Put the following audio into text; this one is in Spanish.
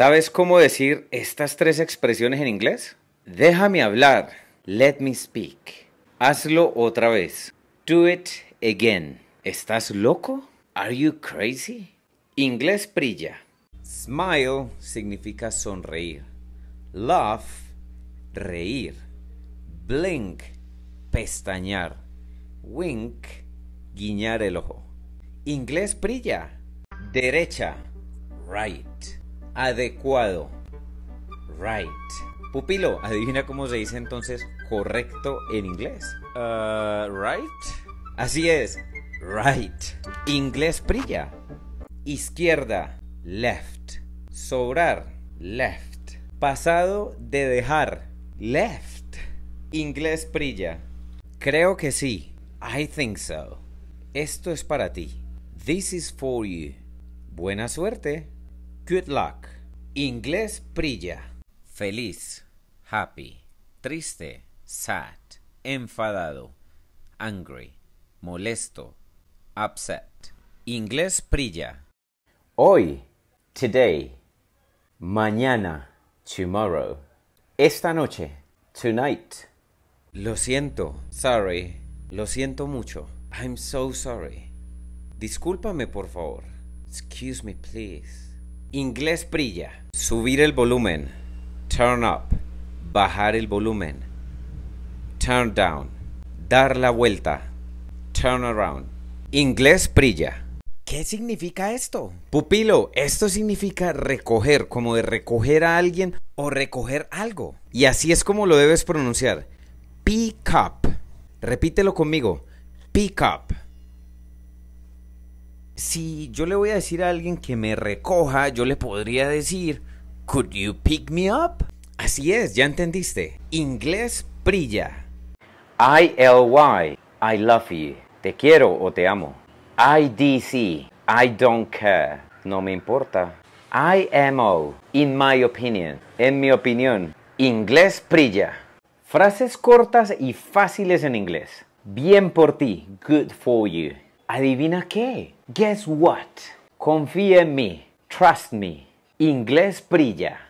¿Sabes cómo decir estas tres expresiones en inglés? Déjame hablar. Let me speak. Hazlo otra vez. Do it again. ¿Estás loco? Are you crazy? Inglés brilla. Smile significa sonreír. Laugh, reír. Blink, pestañear. Wink, guiñar el ojo. Inglés brilla. Derecha, right adecuado. Right. Pupilo, adivina cómo se dice entonces correcto en inglés. Uh, right. Así es. Right. Inglés brilla. Izquierda. Left. Sobrar. Left. Pasado de dejar. Left. Inglés brilla. Creo que sí. I think so. Esto es para ti. This is for you. Buena suerte. Good luck. Inglés brilla. Feliz. Happy. Triste. Sad. Enfadado. Angry. Molesto. Upset. Inglés brilla. Hoy. Today. Mañana. Tomorrow. Esta noche. Tonight. Lo siento. Sorry. Lo siento mucho. I'm so sorry. Discúlpame, por favor. Excuse me, please. Inglés brilla. Subir el volumen. Turn up. Bajar el volumen. Turn down. Dar la vuelta. Turn around. Inglés brilla. ¿Qué significa esto? Pupilo, esto significa recoger, como de recoger a alguien o recoger algo. Y así es como lo debes pronunciar. Pick up. Repítelo conmigo. Pick up si yo le voy a decir a alguien que me recoja, yo le podría decir, Could you pick me up? Así es, ya entendiste. Inglés prilla. I-L-Y, I love you. Te quiero o te amo. I-D-C, I don't care. No me importa. I-M-O, in my opinion. En mi opinión. Inglés prilla. Frases cortas y fáciles en inglés. Bien por ti, good for you. ¿Adivina qué? Guess what? Confía en mí. Trust me. Inglés brilla.